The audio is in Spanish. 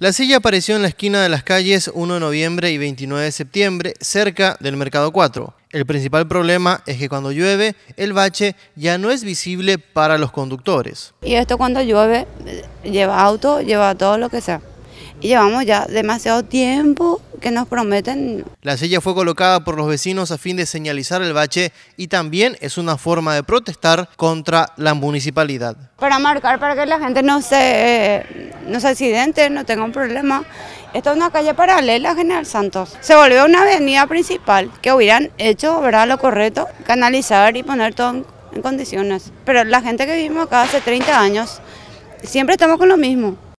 La silla apareció en la esquina de las calles 1 de noviembre y 29 de septiembre, cerca del Mercado 4. El principal problema es que cuando llueve, el bache ya no es visible para los conductores. Y esto cuando llueve, eh, lleva auto, lleva todo lo que sea. Y llevamos ya demasiado tiempo que nos prometen. La silla fue colocada por los vecinos a fin de señalizar el bache y también es una forma de protestar contra la municipalidad. Para marcar, para que la gente no se, no accidente, no tenga un problema. Esta es una calle paralela a General Santos. Se volvió una avenida principal que hubieran hecho ¿verdad? lo correcto, canalizar y poner todo en, en condiciones. Pero la gente que vivimos acá hace 30 años, siempre estamos con lo mismo.